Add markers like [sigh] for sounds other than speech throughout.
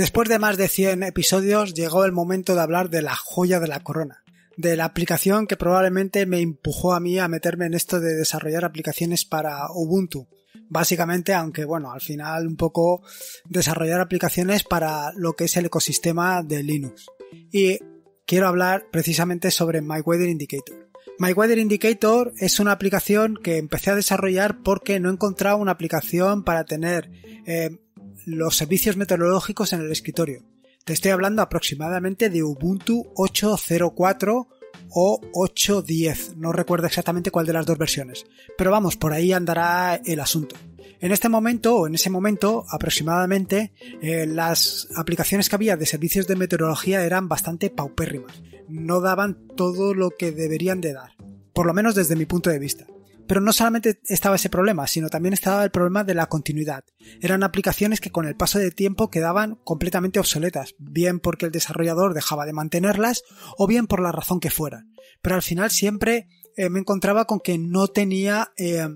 Después de más de 100 episodios llegó el momento de hablar de la joya de la corona, de la aplicación que probablemente me empujó a mí a meterme en esto de desarrollar aplicaciones para Ubuntu. Básicamente, aunque bueno, al final un poco desarrollar aplicaciones para lo que es el ecosistema de Linux. Y quiero hablar precisamente sobre My Weather Indicator. My Weather Indicator es una aplicación que empecé a desarrollar porque no encontraba una aplicación para tener eh, los servicios meteorológicos en el escritorio. Te estoy hablando aproximadamente de Ubuntu 804 o 810. No recuerdo exactamente cuál de las dos versiones. Pero vamos, por ahí andará el asunto. En este momento, o en ese momento aproximadamente, eh, las aplicaciones que había de servicios de meteorología eran bastante paupérrimas. No daban todo lo que deberían de dar. Por lo menos desde mi punto de vista pero no solamente estaba ese problema, sino también estaba el problema de la continuidad. Eran aplicaciones que con el paso de tiempo quedaban completamente obsoletas, bien porque el desarrollador dejaba de mantenerlas o bien por la razón que fuera. Pero al final siempre eh, me encontraba con que no tenía... Eh,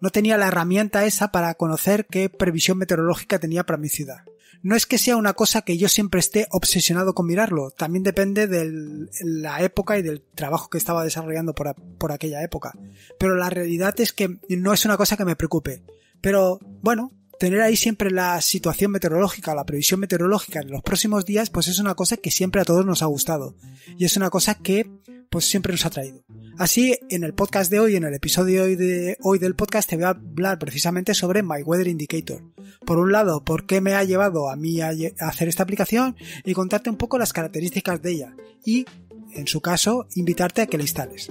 no tenía la herramienta esa para conocer qué previsión meteorológica tenía para mi ciudad. No es que sea una cosa que yo siempre esté obsesionado con mirarlo, también depende de la época y del trabajo que estaba desarrollando por, por aquella época. Pero la realidad es que no es una cosa que me preocupe. Pero bueno, tener ahí siempre la situación meteorológica, la previsión meteorológica en los próximos días, pues es una cosa que siempre a todos nos ha gustado. Y es una cosa que, pues siempre nos ha traído. Así, en el podcast de hoy, en el episodio hoy, de hoy del podcast, te voy a hablar precisamente sobre My Weather Indicator. Por un lado, por qué me ha llevado a mí a hacer esta aplicación y contarte un poco las características de ella. Y, en su caso, invitarte a que la instales.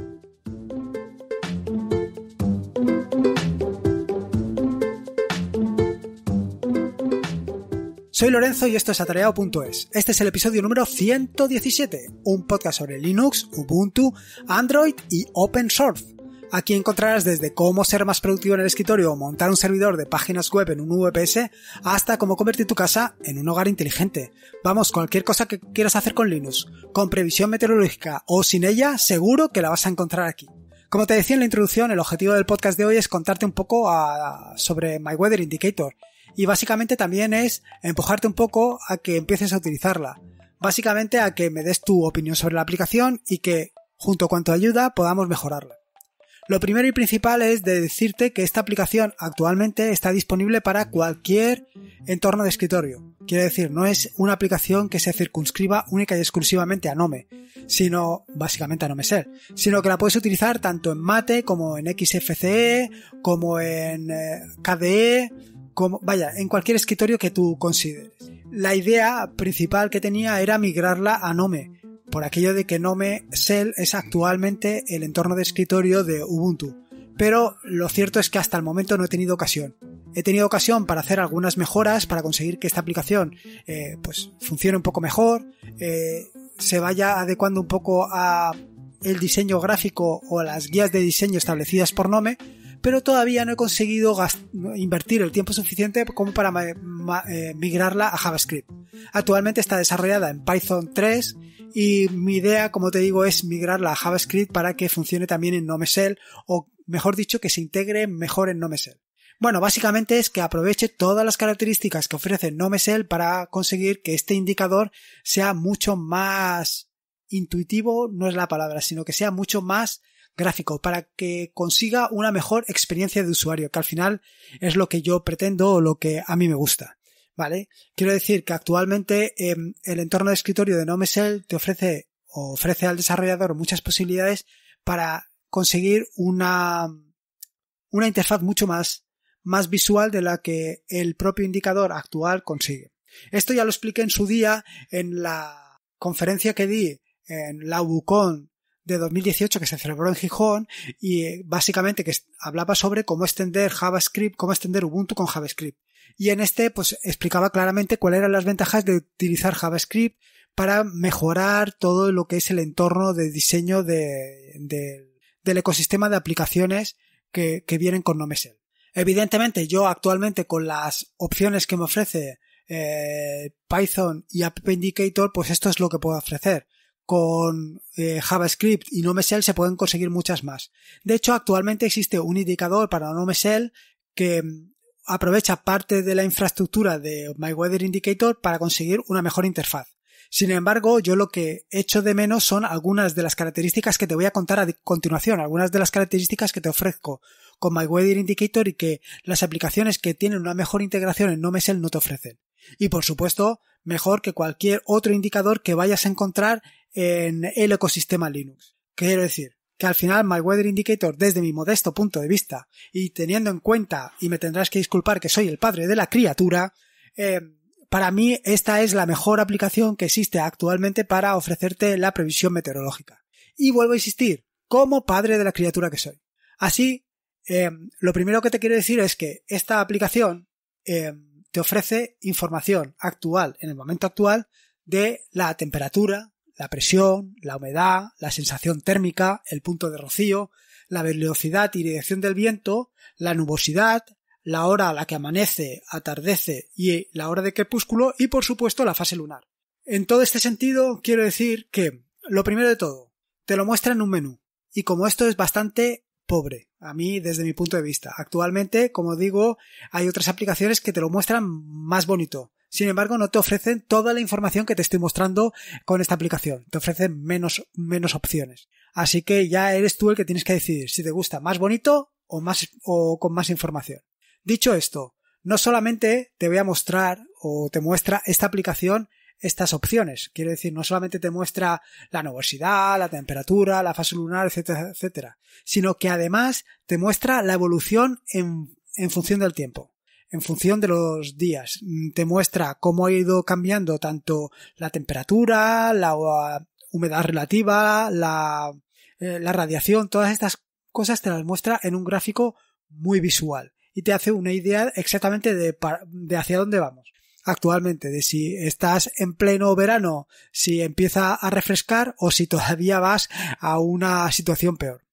Soy Lorenzo y esto es atareado.es. Este es el episodio número 117, un podcast sobre Linux, Ubuntu, Android y Open Source. Aquí encontrarás desde cómo ser más productivo en el escritorio o montar un servidor de páginas web en un VPS hasta cómo convertir tu casa en un hogar inteligente. Vamos, cualquier cosa que quieras hacer con Linux, con previsión meteorológica o sin ella, seguro que la vas a encontrar aquí. Como te decía en la introducción, el objetivo del podcast de hoy es contarte un poco ah, sobre My Weather Indicator, y básicamente también es empujarte un poco a que empieces a utilizarla. Básicamente a que me des tu opinión sobre la aplicación y que, junto con tu ayuda, podamos mejorarla. Lo primero y principal es decirte que esta aplicación actualmente está disponible para cualquier entorno de escritorio. Quiere decir, no es una aplicación que se circunscriba única y exclusivamente a Nome, sino básicamente a Ser. sino que la puedes utilizar tanto en Mate como en XFCE, como en eh, KDE, vaya, en cualquier escritorio que tú consideres. La idea principal que tenía era migrarla a Nome, por aquello de que Nome Cell es actualmente el entorno de escritorio de Ubuntu. Pero lo cierto es que hasta el momento no he tenido ocasión. He tenido ocasión para hacer algunas mejoras para conseguir que esta aplicación eh, pues funcione un poco mejor, eh, se vaya adecuando un poco a el diseño gráfico o a las guías de diseño establecidas por Nome, pero todavía no he conseguido invertir el tiempo suficiente como para eh, migrarla a JavaScript. Actualmente está desarrollada en Python 3 y mi idea, como te digo, es migrarla a JavaScript para que funcione también en NoMesel o, mejor dicho, que se integre mejor en NoMesel. Bueno, básicamente es que aproveche todas las características que ofrece NoMesel para conseguir que este indicador sea mucho más intuitivo, no es la palabra, sino que sea mucho más gráfico, para que consiga una mejor experiencia de usuario, que al final es lo que yo pretendo o lo que a mí me gusta. ¿Vale? Quiero decir que actualmente em, el entorno de escritorio de NoMesel te ofrece, o ofrece al desarrollador muchas posibilidades para conseguir una, una interfaz mucho más, más visual de la que el propio indicador actual consigue. Esto ya lo expliqué en su día en la conferencia que di en la UBUCON de 2018 que se celebró en Gijón y eh, básicamente que hablaba sobre cómo extender JavaScript, cómo extender Ubuntu con JavaScript. Y en este pues explicaba claramente cuáles eran las ventajas de utilizar JavaScript para mejorar todo lo que es el entorno de diseño de, del ecosistema de aplicaciones que, que vienen con NoMesel. Evidentemente yo actualmente con las opciones que me ofrece eh, Python y App Indicator pues esto es lo que puedo ofrecer con eh, JavaScript y no se pueden conseguir muchas más. De hecho, actualmente existe un indicador para NoMesel que mm, aprovecha parte de la infraestructura de MyWeatherIndicator Indicator para conseguir una mejor interfaz. Sin embargo, yo lo que echo de menos son algunas de las características que te voy a contar a continuación, algunas de las características que te ofrezco con My Indicator y que las aplicaciones que tienen una mejor integración en NoMesel no te ofrecen. Y por supuesto, mejor que cualquier otro indicador que vayas a encontrar en el ecosistema Linux. Quiero decir que al final My Weather Indicator, desde mi modesto punto de vista, y teniendo en cuenta, y me tendrás que disculpar que soy el padre de la criatura, eh, para mí esta es la mejor aplicación que existe actualmente para ofrecerte la previsión meteorológica. Y vuelvo a insistir, como padre de la criatura que soy. Así, eh, lo primero que te quiero decir es que esta aplicación eh, te ofrece información actual, en el momento actual, de la temperatura, la presión, la humedad, la sensación térmica, el punto de rocío, la velocidad y dirección del viento, la nubosidad, la hora a la que amanece, atardece y eh, la hora de crepúsculo y por supuesto la fase lunar. En todo este sentido quiero decir que, lo primero de todo, te lo muestran en un menú y como esto es bastante pobre, a mí desde mi punto de vista. Actualmente, como digo, hay otras aplicaciones que te lo muestran más bonito. Sin embargo, no te ofrecen toda la información que te estoy mostrando con esta aplicación. Te ofrecen menos, menos opciones. Así que ya eres tú el que tienes que decidir si te gusta más bonito o más, o con más información. Dicho esto, no solamente te voy a mostrar o te muestra esta aplicación estas opciones. Quiero decir, no solamente te muestra la nubosidad, la temperatura, la fase lunar, etcétera, etcétera, sino que además te muestra la evolución en, en función del tiempo en función de los días. Mm, te muestra cómo ha ido cambiando tanto la temperatura, la uh, humedad relativa, eh, la, radiación, todas estas cosas te las muestra en un gráfico muy visual y te hace una idea exactamente de, de hacia dónde vamos actualmente, de si estás en pleno verano, si empieza a refrescar o si todavía vas a una situación peor.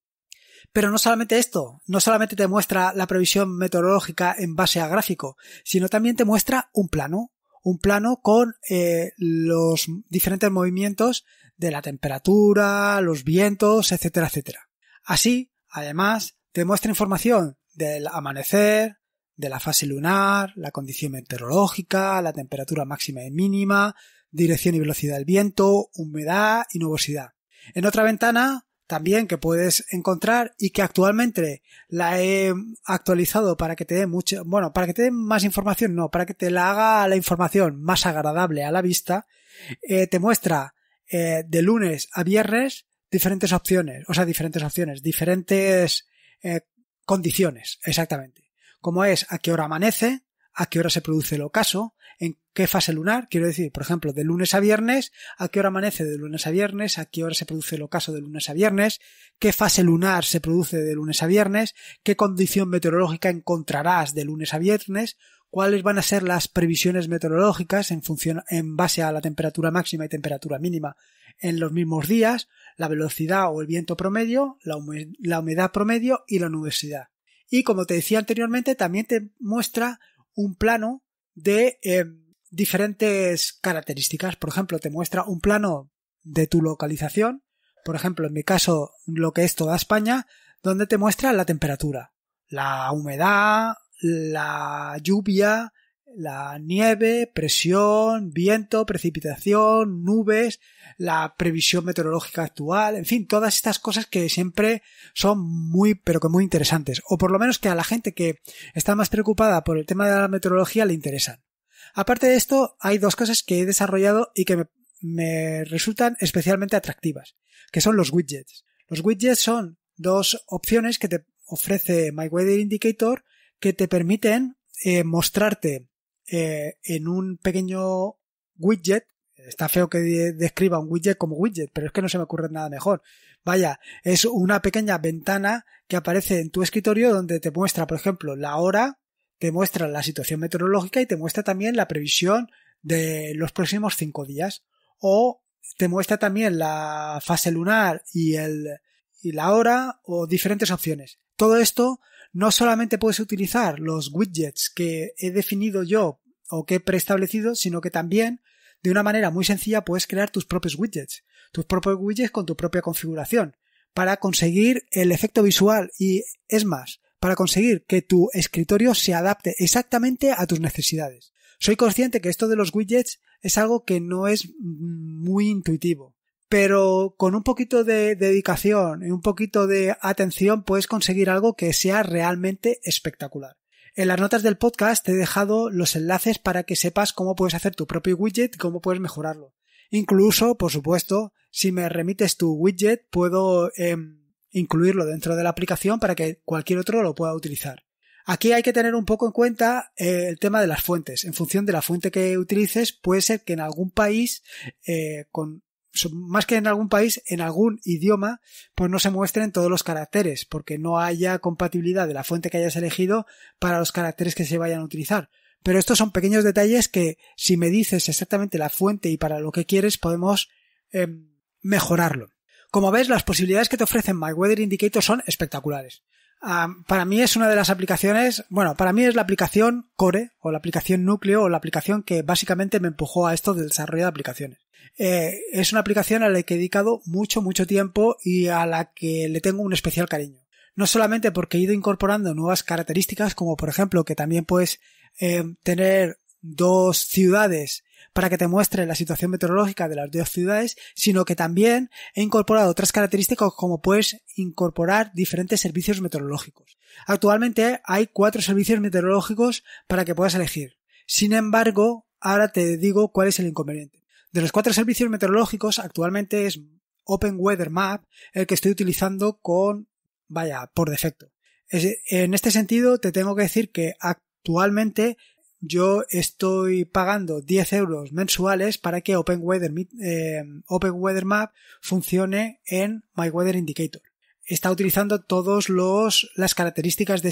Pero no solamente esto, no solamente te muestra la previsión meteorológica en base a gráfico, sino también te muestra un plano, un plano con eh, los diferentes movimientos de la temperatura, los vientos, etcétera, etcétera. Así, además, te muestra información del amanecer, de la fase lunar, la condición meteorológica, la temperatura máxima y mínima, dirección y velocidad del viento, humedad y nubosidad. En otra ventana también que puedes encontrar y que actualmente la he actualizado para que te dé mucho, bueno, para que te dé más información, no, para que te la haga la información más agradable a la vista, eh, te muestra eh, de lunes a viernes diferentes opciones, o sea, diferentes opciones, diferentes eh, condiciones, exactamente. Como es a qué hora amanece, a qué hora se produce el ocaso, en qué fase lunar, quiero decir, por ejemplo, de lunes a viernes, a qué hora amanece de lunes a viernes, a qué hora se produce el ocaso de lunes a viernes, qué fase lunar se produce de lunes a viernes, qué condición meteorológica encontrarás de lunes a viernes, cuáles van a ser las previsiones meteorológicas en función en base a la temperatura máxima y temperatura mínima en los mismos días, la velocidad o el viento promedio, la, humedad promedio y la nubosidad. Y como te decía anteriormente, también te muestra un plano de em, diferentes características. Por ejemplo, te muestra un plano de tu localización, por ejemplo, en mi caso, lo que es toda España, donde te muestra la temperatura, la humedad, la lluvia, la nieve, presión, viento, precipitación, nubes, la previsión meteorológica actual, en fin, todas estas cosas que siempre son muy, pero que muy interesantes, o por lo menos que a la gente que está más preocupada por el tema de la meteorología le interesan. Aparte de esto, hay dos cosas que he desarrollado y que me, resultan especialmente atractivas, que son los widgets. Los widgets son dos opciones que te ofrece My Weather Indicator que te permiten eh, mostrarte eh, en un pequeño widget. Está feo que describa un widget como widget, pero es que no se me ocurre nada mejor. Vaya, es una pequeña ventana que aparece en tu escritorio donde te muestra, por ejemplo, la hora, te muestra la situación meteorológica y te muestra también la previsión de los próximos cinco días. O te muestra también la fase lunar y, el, y la hora o diferentes opciones. Todo esto no solamente puedes utilizar los widgets que he definido yo o que he preestablecido, sino que también de una manera muy sencilla puedes crear tus propios widgets, tus propios widgets con tu propia configuración, para conseguir el efecto visual y es más, para conseguir que tu escritorio se adapte exactamente a tus necesidades. Soy consciente que esto de los widgets es algo que no es mm, muy intuitivo pero con un poquito de dedicación y un poquito de atención puedes conseguir algo que sea realmente espectacular. En las notas del podcast te he dejado los enlaces para que sepas cómo puedes hacer tu propio widget y cómo puedes mejorarlo. Incluso, por supuesto, si me remites tu widget, puedo em, incluirlo dentro de la aplicación para que cualquier otro lo pueda utilizar. Aquí hay que tener un poco en cuenta eh, el tema de las fuentes. En función de la fuente que utilices, puede ser que en algún país eh, con más que en algún país, en algún idioma, pues no se muestren todos los caracteres, porque no haya compatibilidad de la fuente que hayas elegido para los caracteres que se vayan a utilizar. Pero estos son pequeños detalles que, si me dices exactamente la fuente y para lo que quieres, podemos em, mejorarlo. Como ves, las posibilidades que te ofrecen My Weather Indicator son espectaculares. Ah, para mí es una de las aplicaciones, bueno, para mí es la aplicación Core o la aplicación Núcleo o la aplicación que básicamente me empujó a esto del desarrollo de aplicaciones. Eh, es una aplicación a la que he dedicado mucho, mucho tiempo y a la que le tengo un especial cariño. No solamente porque he ido incorporando nuevas características, como por ejemplo que también puedes eh, tener dos ciudades para que te muestre la situación meteorológica de las dos ciudades, sino que también he incorporado otras características como puedes incorporar diferentes servicios meteorológicos. Actualmente hay cuatro servicios meteorológicos para que puedas elegir. Sin embargo, ahora te digo cuál es el inconveniente. De los cuatro servicios meteorológicos, actualmente es Open Weather Map el que estoy utilizando con, vaya, por defecto. En este sentido, te tengo que decir que actualmente yo estoy pagando 10 euros mensuales para que Open eh, Map funcione en My Weather Indicator. Está utilizando todas las características de,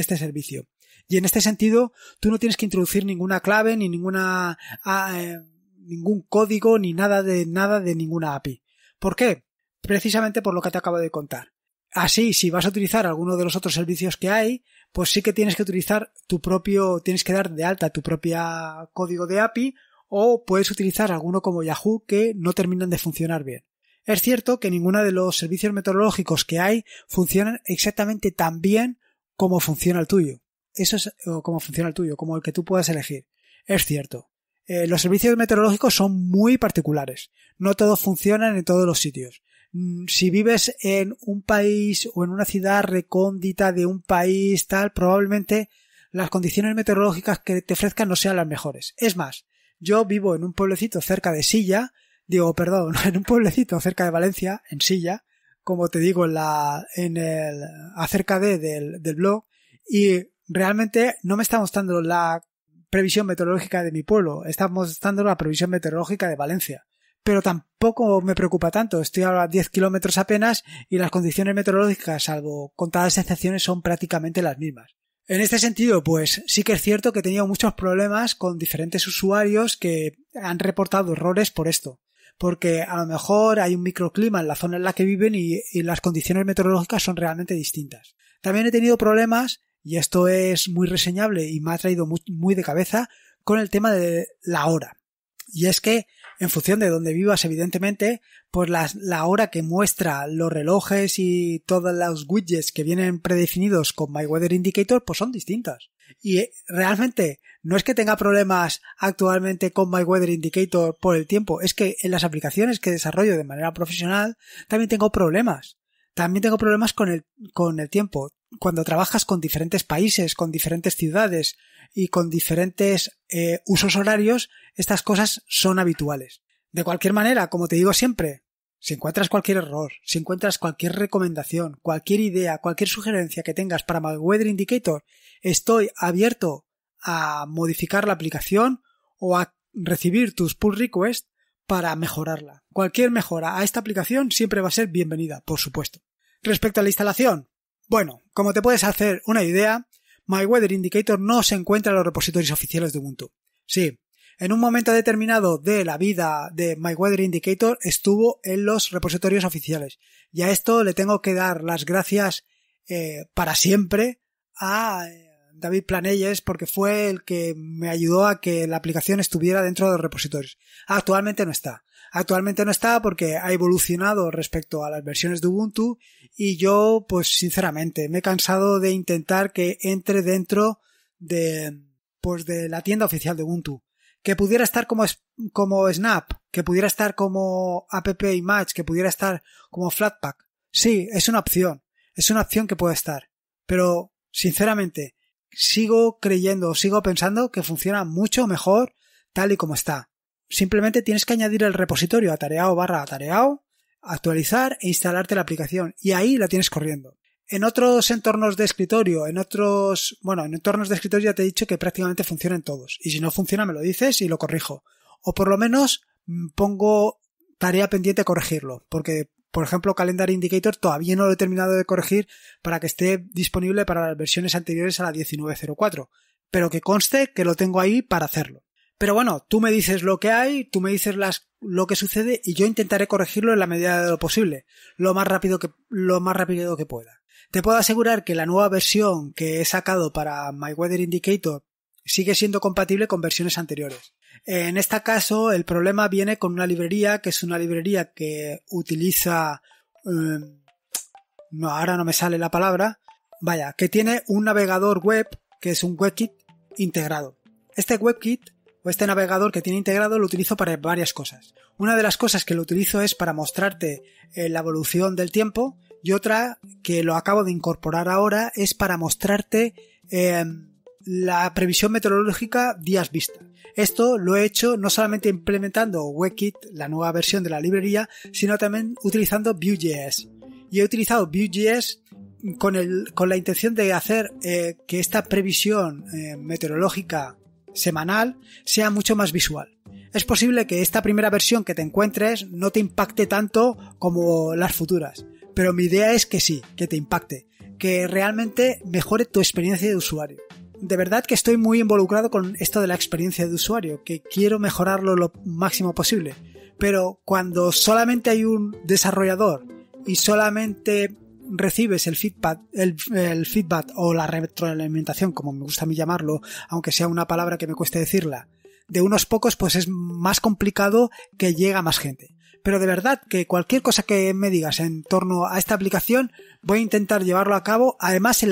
este servicio. Y en este sentido, tú no tienes que introducir ninguna clave, ni ninguna, ah, eh, ningún código, ni nada de nada de ninguna API. ¿Por qué? Precisamente por lo que te acabo de contar. Así, si vas a utilizar alguno de los otros servicios que hay, pues sí que tienes que utilizar tu propio, tienes que dar de alta tu propia código de API o puedes utilizar alguno como Yahoo que no terminan de funcionar bien. Es cierto que ninguno de los servicios meteorológicos que hay funcionan exactamente tan bien como funciona el tuyo. Eso es como funciona el tuyo, como el que tú puedas elegir. Es cierto. Eh, los servicios meteorológicos son muy particulares. No todos funcionan en todos los sitios. Mm, si vives en un país o en una ciudad recóndita de un país tal, probablemente las condiciones meteorológicas que te ofrezcan no sean las mejores. Es más, yo vivo en un pueblecito cerca de Silla, digo, perdón, [laughs] en un pueblecito cerca de Valencia, en Silla, como te digo en la, el, acerca de, del, del blog, y realmente no me está mostrando la previsión meteorológica de mi pueblo, está mostrando la previsión meteorológica de Valencia pero tampoco me preocupa tanto. Estoy a 10 kilómetros apenas y las condiciones meteorológicas, salvo contadas excepciones, son prácticamente las mismas. En este sentido, pues sí que es cierto que he tenido muchos problemas con diferentes usuarios que han reportado errores por esto. Porque a lo mejor hay un microclima en la zona en la que viven y, las condiciones meteorológicas son realmente distintas. También he tenido problemas, y esto es muy reseñable y me ha traído muy de cabeza, con el tema de la hora. Y es que en función de donde vivas, evidentemente, pues la, hora que muestra los relojes y todos los widgets que vienen predefinidos con My Weather Indicator, pues son distintas. Y eh, realmente no es que tenga problemas actualmente con My Weather Indicator por el tiempo, es que en las aplicaciones que desarrollo de manera profesional también tengo problemas. También tengo problemas con el, con el tiempo cuando trabajas con diferentes países, con diferentes ciudades y con diferentes eh, usos horarios, estas cosas son habituales. De cualquier manera, como te digo siempre, si encuentras cualquier error, si encuentras cualquier recomendación, cualquier idea, cualquier sugerencia que tengas para My Indicator, estoy abierto a modificar la aplicación o a recibir tus pull requests para mejorarla. Cualquier mejora a esta aplicación siempre va a ser bienvenida, por supuesto. Respecto a la instalación, bueno, como te puedes hacer una idea, My Weather Indicator no se encuentra en los repositorios oficiales de Ubuntu. Sí, en un momento determinado de la vida de My Weather Indicator estuvo en los repositorios oficiales. Y a esto le tengo que dar las gracias eh, para siempre a eh, David Planelles porque fue el que me ayudó a que la aplicación estuviera dentro de los repositorios. Actualmente no está, Actualmente no está porque ha evolucionado respecto a las versiones de Ubuntu y yo, pues sinceramente, me he cansado de intentar que entre dentro de, pues de la tienda oficial de Ubuntu. Que pudiera estar como, como Snap, que pudiera estar como App Image, que pudiera estar como Flatpak. Sí, es una opción. Es una opción que puede estar. Pero, sinceramente, sigo creyendo, sigo pensando que funciona mucho mejor tal y como está. Simplemente tienes que añadir el repositorio atareado barra atareado, actualizar e instalarte la aplicación y ahí la tienes corriendo. En otros entornos de escritorio, en otros, bueno, en entornos de escritorio ya te he dicho que prácticamente funcionan todos y si no funciona me lo dices y lo corrijo. O por lo menos mm, pongo tarea pendiente corregirlo, porque por ejemplo, Calendar Indicator todavía no lo he terminado de corregir para que esté disponible para las versiones anteriores a la 1904, pero que conste que lo tengo ahí para hacerlo. Pero bueno, tú me dices lo que hay, tú me dices lo que sucede y yo intentaré corregirlo en la medida de lo posible, lo más rápido que, lo más rápido que pueda. Te puedo asegurar que la nueva versión que he sacado para My Weather Indicator sigue siendo compatible con versiones anteriores. En este caso, el problema viene con una librería que es una librería que utiliza... Em, no, ahora no me sale la palabra. Vaya, que tiene un navegador web que es un WebKit integrado. Este WebKit este navegador que tiene integrado lo utilizo para varias cosas. Una de las cosas que lo utilizo es para mostrarte eh, la evolución del tiempo y otra que lo acabo de incorporar ahora es para mostrarte em, la previsión meteorológica días vista. Esto lo he hecho no solamente implementando WebKit, la nueva versión de la librería, sino también utilizando Vue.js. Y he utilizado Vue.js con, la intención de hacer eh, que esta previsión eh, meteorológica semanal sea mucho más visual. Es posible que esta primera versión que te encuentres no te impacte tanto como las futuras, pero mi idea es que sí, que te impacte, que realmente mejore tu experiencia de usuario. De verdad que estoy muy involucrado con esto de la experiencia de usuario, que quiero mejorarlo lo máximo posible, pero cuando solamente hay un desarrollador y solamente recibes el feedback, el, feedback o la retroalimentación, como me gusta a mí llamarlo, aunque sea una palabra que me cueste decirla, de unos pocos, pues es más complicado que llega más gente. Pero de verdad que cualquier cosa que me digas en torno a esta aplicación, voy a intentar llevarlo a cabo, además en,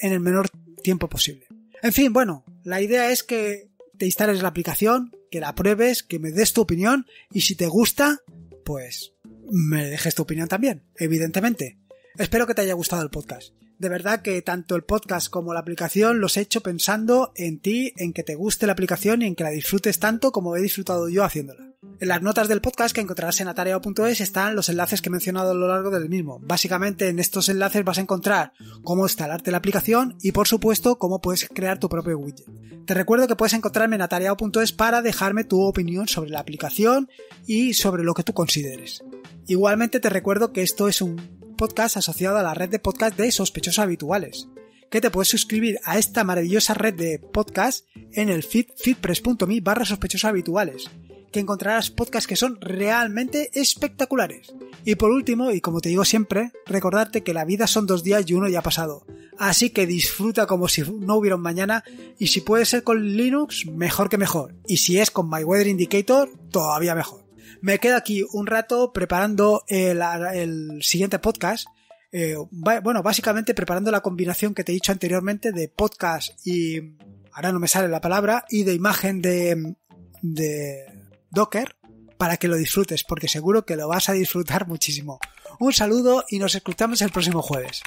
en el menor tiempo posible. En fin, bueno, la idea es que te instales la aplicación, que la pruebes, que me des tu opinión y si te gusta, pues me dejes tu opinión también, evidentemente. Espero que te haya gustado el podcast. De verdad que tanto el podcast como la aplicación los he hecho pensando en ti, en que te guste la aplicación y en que la disfrutes tanto como he disfrutado yo haciéndola. En las notas del podcast que encontrarás en atareo.es están los enlaces que he mencionado a lo largo del mismo. Básicamente en estos enlaces vas a encontrar cómo instalarte la aplicación y por supuesto cómo puedes crear tu propio widget. Te recuerdo que puedes encontrarme en atareo.es para dejarme tu opinión sobre la aplicación y sobre lo que tú consideres. Igualmente te recuerdo que esto es un podcast asociado a la red de podcast de sospechosos habituales, que te puedes suscribir a esta maravillosa red de podcast en el feed feedpress.me barra sospechosos habituales, que encontrarás podcasts que son realmente espectaculares. Y por último, y como te digo siempre, recordarte que la vida son dos días y uno ya ha pasado. Así que disfruta como si no hubiera un mañana y si puede ser con Linux, mejor que mejor. Y si es con My Weather Indicator, todavía mejor me quedo aquí un rato preparando el, siguiente podcast. Eh, bueno, básicamente preparando la combinación que te he dicho anteriormente de podcast y ahora no me sale la palabra y de imagen de Docker para que lo disfrutes, porque seguro que lo vas a disfrutar [laughs] muchísimo. Un saludo y nos escuchamos el próximo jueves.